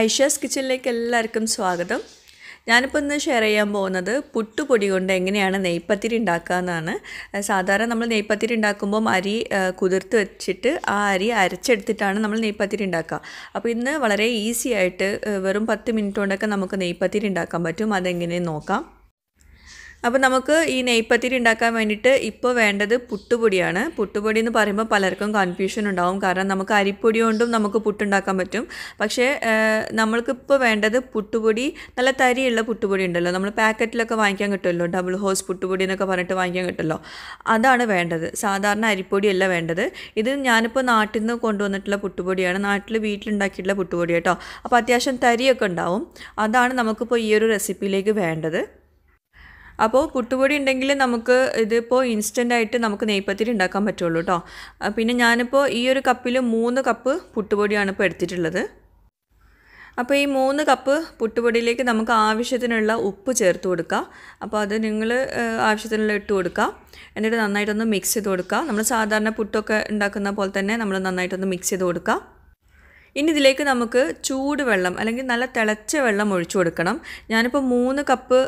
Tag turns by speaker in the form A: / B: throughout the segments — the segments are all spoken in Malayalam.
A: ഐഷാസ് കിച്ചണിലേക്ക് എല്ലാവർക്കും സ്വാഗതം ഞാനിപ്പോൾ ഇന്ന് ഷെയർ ചെയ്യാൻ പോകുന്നത് പുട്ടുപൊടി കൊണ്ട് എങ്ങനെയാണ് നെയ്പ്പത്തിരി എന്നാണ് സാധാരണ നമ്മൾ നെയ്പ്പത്തിരി ഉണ്ടാക്കുമ്പം അരി കുതിർത്ത് വെച്ചിട്ട് ആ അരി അരച്ചെടുത്തിട്ടാണ് നമ്മൾ നെയ്പ്പത്തിരി ഉണ്ടാക്കുക അപ്പോൾ ഇന്ന് വളരെ ഈസി ആയിട്ട് വെറും പത്ത് മിനിറ്റ് കൊണ്ടൊക്കെ നമുക്ക് നെയ്പ്പത്തിരി ഉണ്ടാക്കാൻ പറ്റും അതെങ്ങനെയെന്ന് നോക്കാം അപ്പോൾ നമുക്ക് ഈ നെയ്പ്പത്തിരി ഉണ്ടാക്കാൻ വേണ്ടിയിട്ട് ഇപ്പോൾ വേണ്ടത് പുട്ടുപൊടിയാണ് പുട്ടുപൊടി എന്ന് പറയുമ്പോൾ പലർക്കും കൺഫ്യൂഷൻ ഉണ്ടാവും കാരണം നമുക്ക് അരിപ്പൊടി കൊണ്ടും നമുക്ക് പുട്ടുണ്ടാക്കാൻ പറ്റും പക്ഷേ നമ്മൾക്കിപ്പോൾ വേണ്ടത് പുട്ടുപൊടി നല്ല തരിയുള്ള പുട്ടുപൊടി ഉണ്ടല്ലോ നമ്മൾ പാക്കറ്റിലൊക്കെ വാങ്ങിക്കാൻ കിട്ടുമല്ലോ ഡബിൾ ഹോസ് പുട്ടുപൊടി എന്നൊക്കെ പറഞ്ഞിട്ട് വാങ്ങിക്കാൻ കിട്ടുമല്ലോ അതാണ് വേണ്ടത് സാധാരണ അരിപ്പൊടിയല്ല വേണ്ടത് ഇത് ഞാനിപ്പോൾ നാട്ടിൽ നിന്ന് കൊണ്ടുവന്നിട്ടുള്ള പുട്ടുപൊടിയാണ് നാട്ടിൽ വീട്ടിലുണ്ടാക്കിയിട്ടുള്ള പുട്ടുപൊടി കേട്ടോ അപ്പോൾ അത്യാവശ്യം തരിയൊക്കെ ഉണ്ടാവും അതാണ് നമുക്കിപ്പോൾ ഈ ഒരു റെസിപ്പിയിലേക്ക് വേണ്ടത് അപ്പോൾ പുട്ടുപൊടി ഉണ്ടെങ്കിൽ നമുക്ക് ഇതിപ്പോൾ ആയിട്ട് നമുക്ക് നെയ്പ്പത്തിരി ഉണ്ടാക്കാൻ പറ്റുള്ളൂ കേട്ടോ പിന്നെ ഞാനിപ്പോൾ ഈ ഒരു കപ്പിൽ മൂന്ന് കപ്പ് പുട്ടുപൊടിയാണ് ഇപ്പോൾ എടുത്തിട്ടുള്ളത് അപ്പോൾ ഈ മൂന്ന് കപ്പ് പുട്ടുപൊടിയിലേക്ക് നമുക്ക് ആവശ്യത്തിനുള്ള ഉപ്പ് ചേർത്ത് കൊടുക്കുക അപ്പോൾ അത് നിങ്ങൾ ആവശ്യത്തിനുള്ള ഇട്ട് കൊടുക്കുക എന്നിട്ട് നന്നായിട്ടൊന്ന് മിക്സ് ചെയ്ത് കൊടുക്കുക നമ്മൾ സാധാരണ പുട്ടൊക്കെ ഉണ്ടാക്കുന്ന പോലെ തന്നെ നമ്മൾ നന്നായിട്ടൊന്ന് മിക്സ് ചെയ്ത് കൊടുക്കുക ഇനി ഇതിലേക്ക് നമുക്ക് ചൂടുവെള്ളം അല്ലെങ്കിൽ നല്ല തിളച്ച വെള്ളം ഒഴിച്ചു കൊടുക്കണം ഞാനിപ്പോൾ മൂന്ന് കപ്പ്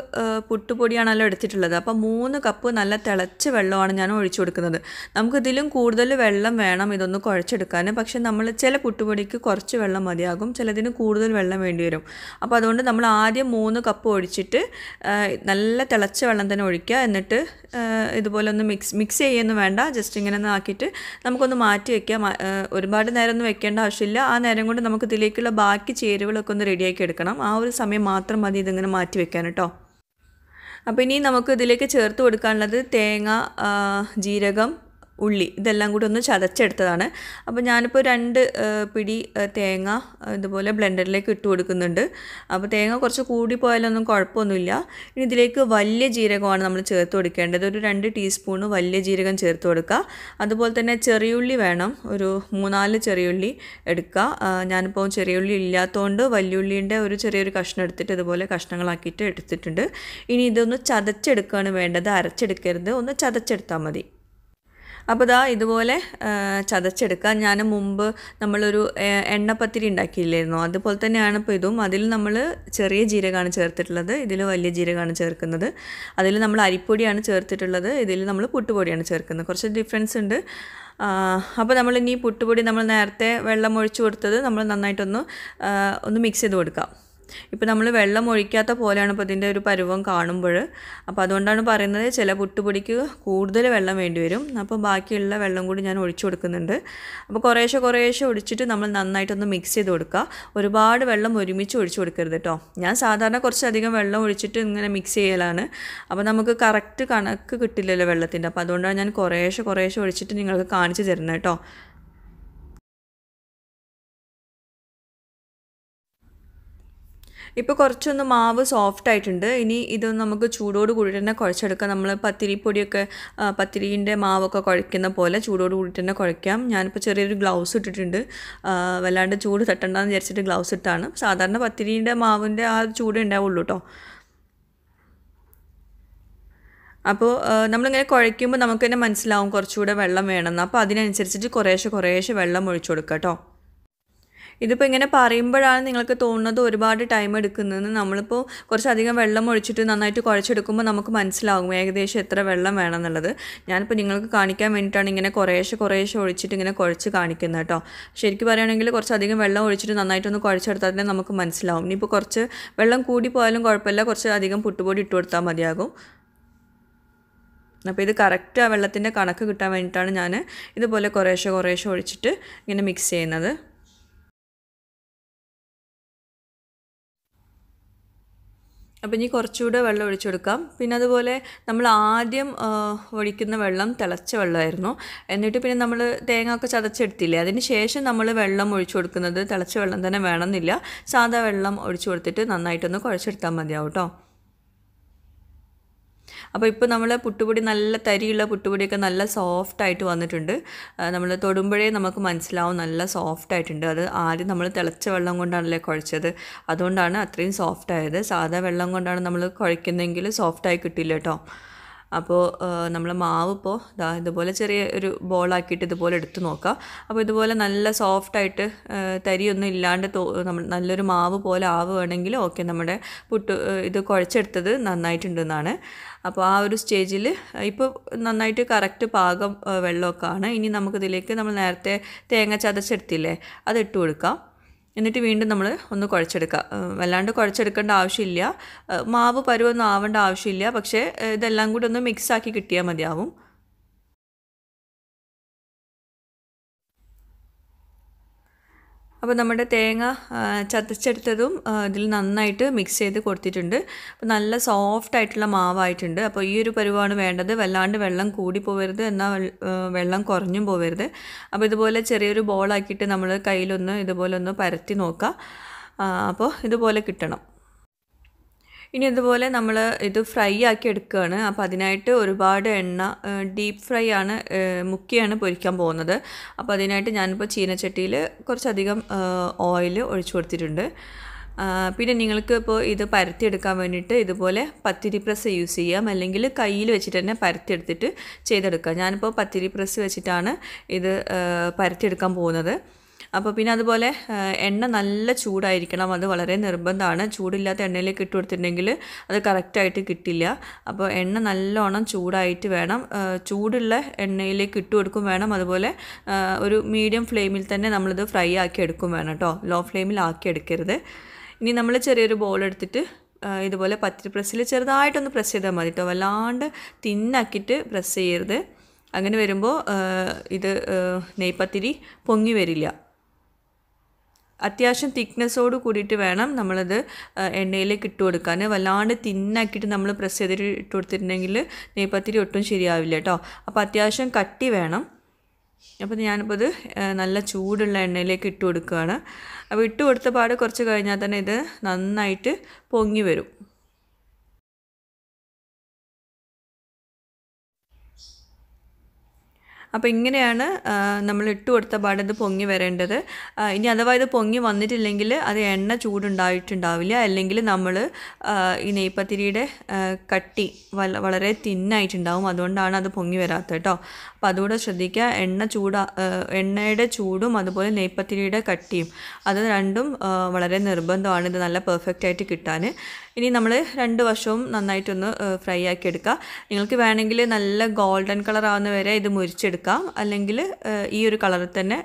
A: പുട്ടുപൊടിയാണല്ലോ എടുത്തിട്ടുള്ളത് അപ്പോൾ മൂന്ന് കപ്പ് നല്ല തിളച്ച വെള്ളമാണ് ഞാൻ ഒഴിച്ചു കൊടുക്കുന്നത് നമുക്കിതിലും കൂടുതൽ വെള്ളം വേണം ഇതൊന്ന് കുഴച്ചെടുക്കാൻ പക്ഷെ നമ്മൾ ചില പുട്ടുപൊടിക്ക് കുറച്ച് വെള്ളം മതിയാകും ചിലതിന് കൂടുതൽ വെള്ളം വേണ്ടി വരും അപ്പോൾ അതുകൊണ്ട് നമ്മൾ ആദ്യം മൂന്ന് കപ്പ് ഒഴിച്ചിട്ട് നല്ല തിളച്ച വെള്ളം തന്നെ ഒഴിക്കുക എന്നിട്ട് ഇതുപോലെ ഒന്ന് മിക്സ് മിക്സ് ചെയ്യൊന്നും വേണ്ട ജസ്റ്റ് ഇങ്ങനെ ഒന്ന് ആക്കിയിട്ട് നമുക്കൊന്ന് മാറ്റി വയ്ക്കുക ഒരുപാട് നേരം ഒന്നും വെക്കേണ്ട ആവശ്യമില്ല ആ നേരം നേരം കൊണ്ട് നമുക്ക് ഇതിലേക്കുള്ള ബാക്കി ചേരുവകളൊക്കെ ഒന്ന് റെഡിയാക്കി എടുക്കണം ആ ഒരു സമയം മാത്രം മതി ഇതിങ്ങനെ മാറ്റി വെക്കാൻ കേട്ടോ അപ്പോൾ ഇനി നമുക്ക് ഇതിലേക്ക് ചേർത്ത് കൊടുക്കാനുള്ളത് തേങ്ങ ജീരകം ഉള്ളി ഇതെല്ലാം കൂടി ഒന്ന് ചതച്ചെടുത്തതാണ് അപ്പോൾ ഞാനിപ്പോൾ രണ്ട് പിടി തേങ്ങ ഇതുപോലെ ബ്ലെൻഡറിലേക്ക് ഇട്ട് കൊടുക്കുന്നുണ്ട് അപ്പോൾ തേങ്ങ കുറച്ച് കൂടി പോയാലൊന്നും കുഴപ്പമൊന്നുമില്ല ഇനി ഇതിലേക്ക് വലിയ ജീരകമാണ് നമ്മൾ ചേർത്ത് കൊടുക്കേണ്ടത് ഒരു രണ്ട് ടീസ്പൂണ് വലിയ ജീരകം ചേർത്ത് കൊടുക്കുക അതുപോലെ തന്നെ ചെറിയുള്ളി വേണം ഒരു മൂന്നാല് ചെറിയുള്ളി എടുക്കുക ഞാനിപ്പോൾ ചെറിയുള്ളി ഇല്ലാത്തതുകൊണ്ട് വലിയുള്ളിൻ്റെ ഒരു ചെറിയൊരു കഷ്ണം എടുത്തിട്ട് ഇതുപോലെ കഷ്ണങ്ങളാക്കിയിട്ട് എടുത്തിട്ടുണ്ട് ഇനി ഇതൊന്ന് ചതച്ചെടുക്കുകയാണ് വേണ്ടത് അരച്ചെടുക്കരുത് ഒന്ന് ചതച്ചെടുത്താൽ മതി അപ്പോൾ ഇതാ ഇതുപോലെ ചതച്ചെടുക്കുക ഞാൻ മുമ്പ് നമ്മളൊരു എണ്ണപ്പത്തിരി ഉണ്ടാക്കിയില്ലായിരുന്നു അതുപോലെ തന്നെയാണ് ഇപ്പോൾ ഇതും അതിൽ നമ്മൾ ചെറിയ ജീരകമാണ് ചേർത്തിട്ടുള്ളത് ഇതിൽ വലിയ ജീരകമാണ് ചേർക്കുന്നത് അതിൽ നമ്മൾ അരിപ്പൊടിയാണ് ചേർത്തിട്ടുള്ളത് ഇതിൽ നമ്മൾ പുട്ടുപൊടിയാണ് ചേർക്കുന്നത് കുറച്ച് ഡിഫറൻസ് ഉണ്ട് അപ്പോൾ നമ്മൾ ഇനി പുട്ടുപൊടി നമ്മൾ നേരത്തെ വെള്ളം ഒഴിച്ചു കൊടുത്തത് നമ്മൾ നന്നായിട്ടൊന്ന് ഒന്ന് മിക്സ് ചെയ്ത് കൊടുക്കാം ഇപ്പോൾ നമ്മൾ വെള്ളം ഒഴിക്കാത്ത പോലെയാണ് ഇപ്പോൾ ഇതിൻ്റെ ഒരു പരുവം കാണുമ്പോൾ അപ്പോൾ അതുകൊണ്ടാണ് പറയുന്നത് ചില പുട്ടുപൊടിക്ക് കൂടുതൽ വെള്ളം വേണ്ടി വരും അപ്പോൾ ബാക്കിയുള്ള വെള്ളം കൂടി ഞാൻ ഒഴിച്ചു കൊടുക്കുന്നുണ്ട് അപ്പോൾ കുറേശ്ശെ കുറേശ്ശെ ഒഴിച്ചിട്ട് നമ്മൾ നന്നായിട്ടൊന്ന് മിക്സ് ചെയ്ത് കൊടുക്കുക ഒരുപാട് വെള്ളം ഒരുമിച്ച് ഒഴിച്ചു കൊടുക്കരുത് കേട്ടോ ഞാൻ സാധാരണ കുറച്ചധികം വെള്ളം ഒഴിച്ചിട്ട് ഇങ്ങനെ മിക്സ് ചെയ്യലാണ് അപ്പോൾ നമുക്ക് കറക്റ്റ് കണക്ക് കിട്ടില്ലല്ലോ വെള്ളത്തിൻ്റെ അപ്പോൾ അതുകൊണ്ടാണ് ഞാൻ കുറേശ്ശെ കുറേശ്ശെ ഒഴിച്ചിട്ട് നിങ്ങൾക്ക് കാണിച്ചു തരുന്നത് കേട്ടോ ഇപ്പോൾ കുറച്ചൊന്ന് മാവ് സോഫ്റ്റ് ആയിട്ടുണ്ട് ഇനി ഇത് നമുക്ക് ചൂടോട് കൂടി തന്നെ കുഴച്ചെടുക്കാം നമ്മൾ പത്തിരിപ്പൊടിയൊക്കെ പത്തിരിൻ്റെ മാവൊക്കെ കുഴയ്ക്കുന്ന പോലെ ചൂടോട് കൂടി തന്നെ കുഴയ്ക്കാം ഞാനിപ്പോൾ ചെറിയൊരു ഗ്ലൗസ് ഇട്ടിട്ടുണ്ട് വല്ലാണ്ട് ചൂട് തട്ടണ്ടെന്ന് വിചാരിച്ചിട്ട് ഗ്ലൗസ് ഇട്ടാണ് സാധാരണ പത്തിരിൻ്റെ മാവിൻ്റെ ആ ചൂട് ഉണ്ടാവുള്ളൂ കേട്ടോ അപ്പോൾ നമ്മളിങ്ങനെ കുഴയ്ക്കുമ്പോൾ നമുക്ക് തന്നെ മനസ്സിലാവും കുറച്ചുകൂടെ വെള്ളം വേണമെന്ന് അപ്പോൾ അതിനനുസരിച്ചിട്ട് കുറേശ്ശെ കുറേശ്ശെ വെള്ളം ഒഴിച്ചു കൊടുക്കാം കേട്ടോ ഇതിപ്പോൾ ഇങ്ങനെ പറയുമ്പോഴാണ് നിങ്ങൾക്ക് തോന്നുന്നത് ഒരുപാട് ടൈം എടുക്കുന്നതെന്ന് നമ്മളിപ്പോൾ കുറച്ചധികം വെള്ളം ഒഴിച്ചിട്ട് നന്നായിട്ട് കുഴച്ചെടുക്കുമ്പോൾ നമുക്ക് മനസ്സിലാകും ഏകദേശം എത്ര വെള്ളം വേണമെന്നുള്ളത് ഞാനിപ്പോൾ നിങ്ങൾക്ക് കാണിക്കാൻ വേണ്ടിയിട്ടാണ് ഇങ്ങനെ കുറേശ്ശെ കുറേശ്ശെ ഒഴിച്ചിട്ട് ഇങ്ങനെ കുഴച്ച് കാണിക്കുന്നത് കേട്ടോ ശരിക്കും പറയുകയാണെങ്കിൽ കുറച്ചധികം വെള്ളം ഒഴിച്ചിട്ട് നന്നായിട്ടൊന്ന് കുഴച്ചെടുത്താൽ തന്നെ നമുക്ക് മനസ്സിലാവും ഇനിയിപ്പോൾ കുറച്ച് വെള്ളം കൂടി പോയാലും കുഴപ്പമില്ല കുറച്ച് അധികം പുട്ടുപൊടി ഇട്ട് കൊടുത്താൽ മതിയാകും അപ്പോൾ ഇത് കറക്റ്റ് ആ വെള്ളത്തിൻ്റെ കണക്ക് കിട്ടാൻ വേണ്ടിയിട്ടാണ് ഞാൻ ഇതുപോലെ കുറേശ്ശെ കുറേശ്ശെ ഒഴിച്ചിട്ട് ഇങ്ങനെ മിക്സ് ചെയ്യുന്നത് അപ്പോൾ ഇനി കുറച്ചുകൂടെ വെള്ളം ഒഴിച്ചു കൊടുക്കാം പിന്നെ അതുപോലെ നമ്മൾ ആദ്യം ഒഴിക്കുന്ന വെള്ളം തിളച്ച വെള്ളമായിരുന്നു എന്നിട്ട് പിന്നെ നമ്മൾ തേങ്ങ ഒക്കെ ചതച്ചെടുത്തില്ലേ അതിന് ശേഷം നമ്മൾ വെള്ളം ഒഴിച്ചു കൊടുക്കുന്നത് തിളച്ച വെള്ളം തന്നെ വേണമെന്നില്ല സാധാ വെള്ളം ഒഴിച്ചു കൊടുത്തിട്ട് നന്നായിട്ടൊന്ന് കുഴച്ചെടുത്താൽ മതിയാവും കേട്ടോ അപ്പോൾ ഇപ്പോൾ നമ്മൾ പുട്ടുപൊടി നല്ല തരിയുള്ള പുട്ടുപൊടിയൊക്കെ നല്ല സോഫ്റ്റായിട്ട് വന്നിട്ടുണ്ട് നമ്മൾ തൊടുമ്പോഴേ നമുക്ക് മനസ്സിലാവും നല്ല സോഫ്റ്റ് ആയിട്ടുണ്ട് അത് ആദ്യം നമ്മൾ തിളച്ച വെള്ളം കൊണ്ടാണല്ലേ കുഴച്ചത് അതുകൊണ്ടാണ് അത്രയും സോഫ്റ്റ് ആയത് സാധാ വെള്ളം കൊണ്ടാണ് നമ്മൾ കുഴയ്ക്കുന്നതെങ്കിൽ സോഫ്റ്റായി കിട്ടില്ല കേട്ടോ അപ്പോൾ നമ്മൾ മാവ് ഇപ്പോൾ ഇതാ ഇതുപോലെ ചെറിയ ഒരു ബോളാക്കിയിട്ട് ഇതുപോലെ എടുത്ത് നോക്കുക അപ്പോൾ ഇതുപോലെ നല്ല സോഫ്റ്റായിട്ട് തരിയൊന്നും ഇല്ലാണ്ട് നമ്മൾ നല്ലൊരു മാവ് പോലെ ആവുകയാണെങ്കിൽ ഓക്കെ നമ്മുടെ പുട്ട് ഇത് കുഴച്ചെടുത്തത് നന്നായിട്ടുണ്ടെന്നാണ് അപ്പോൾ ആ ഒരു സ്റ്റേജിൽ ഇപ്പോൾ നന്നായിട്ട് കറക്റ്റ് പാകം വെള്ളമൊക്കെ ആണ് ഇനി നമുക്കിതിലേക്ക് നമ്മൾ നേരത്തെ തേങ്ങ ചതച്ചെടുത്തില്ലേ അത് ഇട്ട് കൊടുക്കാം എന്നിട്ട് വീണ്ടും നമ്മൾ ഒന്ന് കുഴച്ചെടുക്കുക വല്ലാണ്ട് കുഴച്ചെടുക്കേണ്ട ആവശ്യമില്ല മാവ് പരുവൊന്നും ആവേണ്ട ആവശ്യമില്ല പക്ഷേ ഇതെല്ലാം കൂടി ഒന്ന് മിക്സാക്കി കിട്ടിയാൽ മതിയാവും അപ്പോൾ നമ്മുടെ തേങ്ങ ചതച്ചെടുത്തതും ഇതിൽ നന്നായിട്ട് മിക്സ് ചെയ്ത് കൊടുത്തിട്ടുണ്ട് അപ്പോൾ നല്ല സോഫ്റ്റ് ആയിട്ടുള്ള മാവായിട്ടുണ്ട് അപ്പോൾ ഈ ഒരു പരുവാണ് വേണ്ടത് വല്ലാണ്ട് വെള്ളം കൂടി പോവരുത് എന്നാൽ വെള്ളം കുറഞ്ഞും പോവരുത് അപ്പോൾ ഇതുപോലെ ചെറിയൊരു ബോളാക്കിയിട്ട് നമ്മൾ കയ്യിലൊന്ന് ഇതുപോലെ ഒന്ന് പരത്തി നോക്കുക അപ്പോൾ ഇതുപോലെ കിട്ടണം ഇനി ഇതുപോലെ നമ്മൾ ഇത് ഫ്രൈ ആക്കി എടുക്കുകയാണ് അപ്പോൾ അതിനായിട്ട് ഒരുപാട് എണ്ണ ഡീപ്പ് ഫ്രൈ ആണ് മുക്കിയാണ് പൊരിക്കാൻ പോകുന്നത് അപ്പോൾ അതിനായിട്ട് ഞാനിപ്പോൾ ചീനച്ചട്ടിയിൽ കുറച്ചധികം ഓയിൽ ഒഴിച്ചു കൊടുത്തിട്ടുണ്ട് പിന്നെ നിങ്ങൾക്ക് ഇപ്പോൾ ഇത് പരത്തിയെടുക്കാൻ വേണ്ടിയിട്ട് ഇതുപോലെ പത്തിരി പ്രസ് യൂസ് ചെയ്യാം അല്ലെങ്കിൽ കയ്യിൽ വെച്ചിട്ട് തന്നെ പരത്തിയെടുത്തിട്ട് ചെയ്തെടുക്കാം ഞാനിപ്പോൾ പത്തിരി പ്രസ് വെച്ചിട്ടാണ് ഇത് പരത്തിയെടുക്കാൻ പോകുന്നത് അപ്പോൾ പിന്നെ അതുപോലെ എണ്ണ നല്ല ചൂടായിരിക്കണം അത് വളരെ നിർബന്ധമാണ് ചൂടില്ലാത്ത എണ്ണയിലേക്ക് ഇട്ട് കൊടുത്തിട്ടുണ്ടെങ്കിൽ അത് കറക്റ്റായിട്ട് കിട്ടില്ല അപ്പോൾ എണ്ണ നല്ലോണം ചൂടായിട്ട് വേണം ചൂടുള്ള എണ്ണയിലേക്ക് ഇട്ട് കൊടുക്കും വേണം അതുപോലെ ഒരു മീഡിയം ഫ്ലെയിമിൽ തന്നെ നമ്മളിത് ഫ്രൈ ആക്കി എടുക്കും വേണം കേട്ടോ ലോ ഫ്ലെയിമിൽ ആക്കി എടുക്കരുത് ഇനി നമ്മൾ ചെറിയൊരു ബോൾ എടുത്തിട്ട് ഇതുപോലെ പത്തിരി പ്രസ്സിൽ ചെറുതായിട്ടൊന്ന് പ്രസ് ചെയ്താൽ മതി കേട്ടോ വല്ലാണ്ട് തിന്നാക്കിയിട്ട് പ്രസ് ചെയ്യരുത് അങ്ങനെ വരുമ്പോൾ ഇത് നെയ്പത്തിരി പൊങ്ങി വരില്ല അത്യാവശ്യം തിക്നെസ്സോട് കൂടിയിട്ട് വേണം നമ്മളത് എണ്ണയിലേക്ക് ഇട്ട് കൊടുക്കാൻ വല്ലാണ്ട് തിന്നാക്കിയിട്ട് നമ്മൾ പ്രസ് ചെയ്തിട്ട് ഇട്ട് കൊടുത്തിട്ടുണ്ടെങ്കിൽ നെയ്പത്തിരി ഒട്ടും ശരിയാവില്ല കേട്ടോ അപ്പോൾ അത്യാവശ്യം കട്ടി വേണം അപ്പോൾ ഞാനിപ്പോൾ ഇത് നല്ല ചൂടുള്ള എണ്ണയിലേക്ക് ഇട്ട് കൊടുക്കുകയാണ് അപ്പോൾ ഇട്ട് കൊടുത്ത പാട് കുറച്ച് കഴിഞ്ഞാൽ തന്നെ ഇത് നന്നായിട്ട് പൊങ്ങി വരും അപ്പോൾ ഇങ്ങനെയാണ് നമ്മൾ ഇട്ട് കൊടുത്ത പാടെ ഇത് പൊങ്ങി വരേണ്ടത് ഇനി അഥവാ ഇത് പൊങ്ങി വന്നിട്ടില്ലെങ്കിൽ അത് എണ്ണ ചൂടുണ്ടായിട്ടുണ്ടാവില്ല അല്ലെങ്കിൽ നമ്മൾ ഈ നെയ്പ്പത്തിരിയുടെ കട്ടി വളരെ തിന്നായിട്ടുണ്ടാവും അതുകൊണ്ടാണ് അത് പൊങ്ങി വരാത്തത് കേട്ടോ അപ്പോൾ അതുകൂടെ ശ്രദ്ധിക്കുക എണ്ണ ചൂട എണ്ണയുടെ ചൂടും അതുപോലെ നെയ്പ്പത്തിരിയുടെ കട്ടിയും അത് രണ്ടും വളരെ നിർബന്ധമാണ് ഇത് നല്ല പെർഫെക്റ്റ് ആയിട്ട് കിട്ടാൻ ഇനി നമ്മൾ രണ്ട് വശവും നന്നായിട്ടൊന്ന് ഫ്രൈ ആക്കി എടുക്കുക നിങ്ങൾക്ക് വേണമെങ്കിൽ നല്ല ഗോൾഡൻ കളർ ആവുന്നവരെ വരെ ഇത് മുരിച്ചെടുക്കുക എടുക്കാം അല്ലെങ്കിൽ ഈ ഒരു കളറിൽ തന്നെ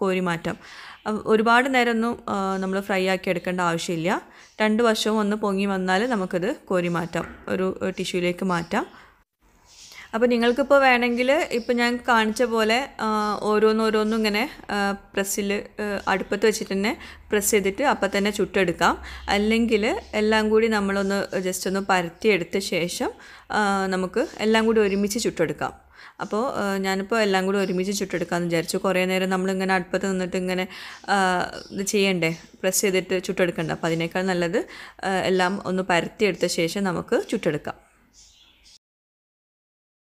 A: കോരി മാറ്റാം ഒരുപാട് നേരമൊന്നും നമ്മൾ ഫ്രൈ ആക്കി എടുക്കേണ്ട ആവശ്യമില്ല രണ്ട് വശവും ഒന്ന് പൊങ്ങി വന്നാൽ നമുക്കത് കോരി മാറ്റാം ഒരു ടിഷ്യൂയിലേക്ക് മാറ്റാം അപ്പോൾ നിങ്ങൾക്കിപ്പോൾ വേണമെങ്കിൽ ഇപ്പോൾ ഞാൻ കാണിച്ച പോലെ ഓരോന്നോരോന്നും ഇങ്ങനെ പ്രസ്സിൽ അടുപ്പത്ത് വെച്ചിട്ട് തന്നെ പ്രസ് ചെയ്തിട്ട് അപ്പം തന്നെ ചുട്ടെടുക്കാം അല്ലെങ്കിൽ എല്ലാം കൂടി നമ്മളൊന്ന് ജസ്റ്റ് ഒന്ന് പരത്തിയെടുത്ത ശേഷം നമുക്ക് എല്ലാം കൂടി ഒരുമിച്ച് ചുട്ടെടുക്കാം അപ്പോൾ ഞാനിപ്പോൾ എല്ലാം കൂടി ഒരുമിച്ച് ചുട്ടെടുക്കാമെന്ന് വിചാരിച്ചു കുറേ നേരം നമ്മളിങ്ങനെ അടുപ്പത്ത് നിന്നിട്ട് ഇങ്ങനെ ഇത് ചെയ്യണ്ടേ പ്രസ് ചെയ്തിട്ട് ചുട്ടെടുക്കണ്ട അപ്പോൾ അതിനേക്കാൾ നല്ലത് എല്ലാം ഒന്ന് പരത്തിയെടുത്ത ശേഷം നമുക്ക് ചുട്ടെടുക്കാം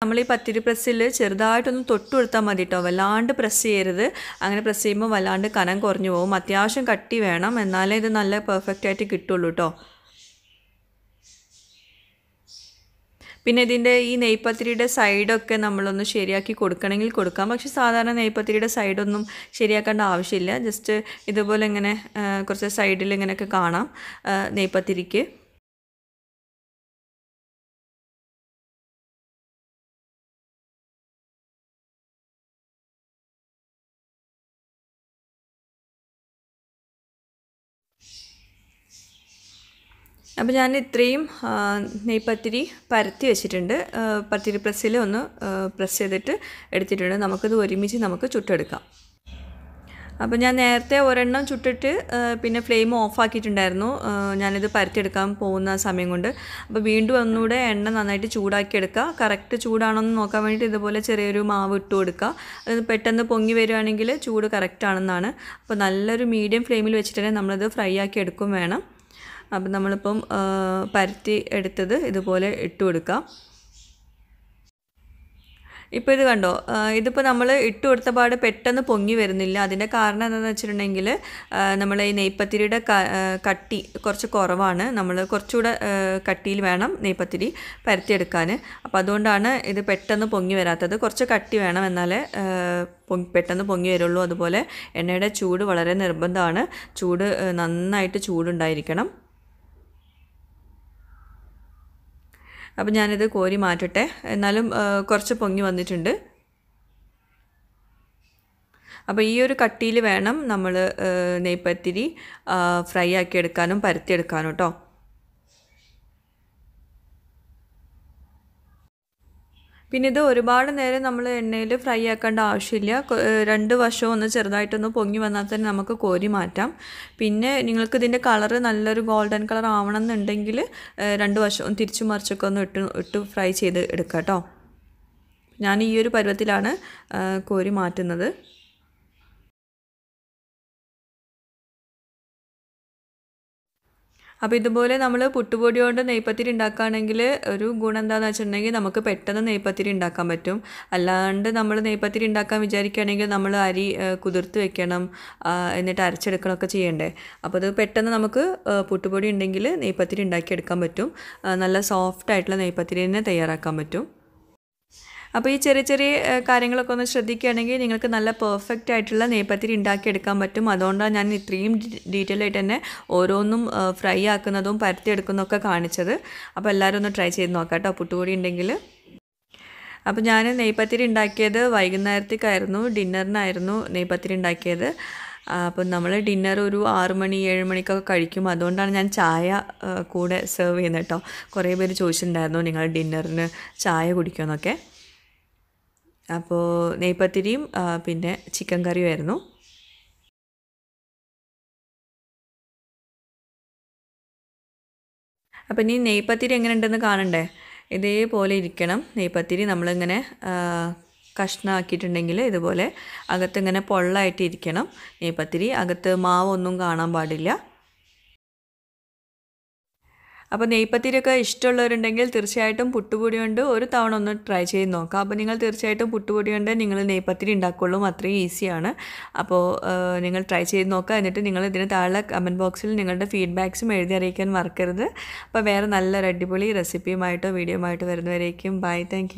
A: നമ്മൾ ഈ പത്തിരി പ്രസ്സിൽ ചെറുതായിട്ടൊന്ന് തൊട്ട് കൊടുത്താൽ മതി കേട്ടോ വല്ലാണ്ട് പ്രസ് ചെയ്യരുത് അങ്ങനെ പ്രസ് ചെയ്യുമ്പോൾ വല്ലാണ്ട് കനം കുറഞ്ഞു പോകും അത്യാവശ്യം കട്ടി വേണം എന്നാലേ ഇത് നല്ല പെർഫെക്റ്റ് ആയിട്ട് കിട്ടുള്ളൂ കേട്ടോ പിന്നെ ഇതിൻ്റെ ഈ നെയ്പ്പത്തിരിയുടെ സൈഡൊക്കെ നമ്മളൊന്ന് ശരിയാക്കി കൊടുക്കണമെങ്കിൽ കൊടുക്കാം പക്ഷേ സാധാരണ നെയ്പ്പത്തിരിയുടെ സൈഡൊന്നും ശരിയാക്കേണ്ട ആവശ്യമില്ല ജസ്റ്റ് ഇതുപോലെ ഇങ്ങനെ കുറച്ച് സൈഡിൽ ഇങ്ങനെയൊക്കെ കാണാം നെയ്പ്പത്തിരിക്ക് അപ്പോൾ ഞാൻ ഇത്രയും നെയ്പത്തിരി പരത്തി വെച്ചിട്ടുണ്ട് പത്തിരി പ്രസ്സിൽ ഒന്ന് പ്രസ് ചെയ്തിട്ട് എടുത്തിട്ടുണ്ട് നമുക്കിത് ഒരുമിച്ച് നമുക്ക് ചുട്ടെടുക്കാം അപ്പോൾ ഞാൻ നേരത്തെ ഒരെണ്ണം ചുട്ടിട്ട് പിന്നെ ഫ്ലെയിം ഓഫാക്കിയിട്ടുണ്ടായിരുന്നു ഞാനിത് പരത്തിയെടുക്കാൻ പോകുന്ന സമയം കൊണ്ട് അപ്പോൾ വീണ്ടും ഒന്നുകൂടെ എണ്ണ നന്നായിട്ട് ചൂടാക്കി കറക്റ്റ് ചൂടാണോ എന്ന് നോക്കാൻ വേണ്ടിയിട്ട് ഇതുപോലെ ചെറിയൊരു മാവ് ഇട്ട് കൊടുക്കുക അത് പെട്ടെന്ന് പൊങ്ങി വരുവാണെങ്കിൽ ചൂട് കറക്റ്റാണെന്നാണ് അപ്പോൾ നല്ലൊരു മീഡിയം ഫ്ലെയിമിൽ വെച്ചിട്ടുണ്ടെങ്കിൽ നമ്മളത് ഫ്രൈ ആക്കി എടുക്കും വേണം അപ്പം നമ്മളിപ്പം പരത്തി എടുത്തത് ഇതുപോലെ ഇട്ട് കൊടുക്കാം ഇപ്പോൾ ഇത് കണ്ടോ ഇതിപ്പോൾ നമ്മൾ ഇട്ട് കൊടുത്ത പാട് പെട്ടെന്ന് പൊങ്ങി വരുന്നില്ല അതിൻ്റെ കാരണം എന്താണെന്ന് വെച്ചിട്ടുണ്ടെങ്കിൽ നമ്മൾ ഈ നെയ്പ്പത്തിരിയുടെ കട്ടി കുറച്ച് കുറവാണ് നമ്മൾ കുറച്ചുകൂടെ കട്ടിയിൽ വേണം നെയ്പ്പത്തിരി പരത്തിയെടുക്കാൻ അപ്പോൾ അതുകൊണ്ടാണ് ഇത് പെട്ടെന്ന് പൊങ്ങി വരാത്തത് കുറച്ച് കട്ടി വേണം എന്നാലേ പെട്ടെന്ന് പൊങ്ങി വരുള്ളൂ അതുപോലെ എണ്ണയുടെ ചൂട് വളരെ നിർബന്ധമാണ് ചൂട് നന്നായിട്ട് ചൂടുണ്ടായിരിക്കണം അപ്പോൾ ഞാനിത് കോരി മാറ്റട്ടെ എന്നാലും കുറച്ച് പൊങ്ങി വന്നിട്ടുണ്ട് അപ്പോൾ ഈ ഒരു കട്ടിയിൽ വേണം നമ്മൾ നെയ്പ്പത്തിരി ഫ്രൈ ആക്കി എടുക്കാനും പരത്തിയെടുക്കാനും കേട്ടോ പിന്നെ ഇത് ഒരുപാട് നേരം നമ്മൾ എണ്ണയിൽ ഫ്രൈ ആക്കേണ്ട ആവശ്യമില്ല രണ്ട് വശവും ഒന്ന് ചെറുതായിട്ടൊന്ന് പൊങ്ങി വന്നാൽ തന്നെ നമുക്ക് കോരി മാറ്റാം പിന്നെ നിങ്ങൾക്ക് ഇതിൻ്റെ കളറ് നല്ലൊരു ഗോൾഡൻ കളർ ആവണമെന്നുണ്ടെങ്കിൽ രണ്ട് വശവും തിരിച്ചു മറിച്ചൊക്കെ ഒന്ന് ഇട്ട് ഇട്ട് ഫ്രൈ ചെയ്ത് എടുക്കാം കേട്ടോ ഞാൻ ഈ ഒരു പരുവത്തിലാണ് കോരി മാറ്റുന്നത് അപ്പോൾ ഇതുപോലെ നമ്മൾ പുട്ടുപൊടി കൊണ്ട് നെയ്പ്പത്തിരി ഉണ്ടാക്കുകയാണെങ്കിൽ ഒരു ഗുണം എന്താണെന്ന് വെച്ചിട്ടുണ്ടെങ്കിൽ നമുക്ക് പെട്ടെന്ന് നെയ്പ്പത്തിരി ഉണ്ടാക്കാൻ പറ്റും അല്ലാണ്ട് നമ്മൾ നെയ്പ്പത്തിരി ഉണ്ടാക്കാൻ വിചാരിക്കുകയാണെങ്കിൽ നമ്മൾ അരി കുതിർത്ത് വെക്കണം എന്നിട്ട് അരച്ചെടുക്കണമൊക്കെ ചെയ്യണ്ടേ അപ്പോൾ അത് പെട്ടെന്ന് നമുക്ക് പുട്ടുപൊടി ഉണ്ടെങ്കിൽ നെയ്പ്പത്തിരി ഉണ്ടാക്കിയെടുക്കാൻ പറ്റും നല്ല സോഫ്റ്റ് ആയിട്ടുള്ള നെയ്പ്പത്തിരി തന്നെ തയ്യാറാക്കാൻ പറ്റും അപ്പോൾ ഈ ചെറിയ ചെറിയ കാര്യങ്ങളൊക്കെ ഒന്ന് ശ്രദ്ധിക്കുകയാണെങ്കിൽ നിങ്ങൾക്ക് നല്ല പെർഫെക്റ്റ് ആയിട്ടുള്ള നെയ്പത്തിരി ഉണ്ടാക്കിയെടുക്കാൻ പറ്റും അതുകൊണ്ടാണ് ഞാൻ ഇത്രയും ഡീറ്റെയിൽ ആയിട്ട് തന്നെ ഓരോന്നും ഫ്രൈ ആക്കുന്നതും പരത്തിയെടുക്കുന്നതൊക്കെ കാണിച്ചത് അപ്പോൾ എല്ലാവരും ഒന്ന് ട്രൈ ചെയ്ത് നോക്കാം കേട്ടോ പുട്ടുപൊടി ഉണ്ടെങ്കിൽ അപ്പോൾ ഞാൻ നെയ്പത്തിരി ഉണ്ടാക്കിയത് വൈകുന്നേരത്തേക്കായിരുന്നു ഡിന്നറിനായിരുന്നു നെയ്പത്തിരി ഉണ്ടാക്കിയത് അപ്പം നമ്മൾ ഡിന്നർ ഒരു ആറു മണി ഏഴ് മണിക്കൊക്കെ കഴിക്കും അതുകൊണ്ടാണ് ഞാൻ ചായ കൂടെ സെർവ് ചെയ്യുന്നത് കേട്ടോ കുറേ പേര് ചോദിച്ചിട്ടുണ്ടായിരുന്നു നിങ്ങൾ ഡിന്നറിന് ചായ കുടിക്കുമെന്നൊക്കെ അപ്പോൾ നെയ്പത്തിരിയും പിന്നെ ചിക്കൻ കറിയുമായിരുന്നു അപ്പം ഇനി നെയ്പത്തിരി എങ്ങനെ ഉണ്ടെന്ന് കാണണ്ടേ ഇതേപോലെ ഇരിക്കണം നെയ്പത്തിരി നമ്മളിങ്ങനെ കഷ്ണമാക്കിയിട്ടുണ്ടെങ്കിൽ ഇതുപോലെ അകത്തിങ്ങനെ പൊള്ളായിട്ട് ഇരിക്കണം നെയ്പത്തിരി അകത്ത് മാവൊന്നും കാണാൻ പാടില്ല അപ്പോൾ നെയ്പ്പത്തിരിയൊക്കെ ഇഷ്ടമുള്ളവരുണ്ടെങ്കിൽ തീർച്ചയായിട്ടും പുട്ടുപൊടി കൊണ്ട് ഒരു തവണ ഒന്ന് ട്രൈ ചെയ്ത് നോക്കാം അപ്പോൾ നിങ്ങൾ തീർച്ചയായിട്ടും പുട്ടുപൊടി കൊണ്ട് നിങ്ങൾ നെയ്പ്പത്തിരി ഉണ്ടാക്കുള്ളൂ അത്രയും ഈസിയാണ് അപ്പോൾ നിങ്ങൾ ട്രൈ ചെയ്ത് നോക്കുക എന്നിട്ട് നിങ്ങൾ ഇതിന് താഴെ കമൻറ്റ് ബോക്സിൽ നിങ്ങളുടെ ഫീഡ്ബാക്സും എഴുതി അറിയിക്കാൻ മറക്കരുത് അപ്പോൾ വേറെ നല്ലൊരു അടിപൊളി റെസിപ്പിയുമായിട്ടോ വീഡിയോയുമായിട്ടോ വരുന്നവരേക്കും ബൈ താങ്ക്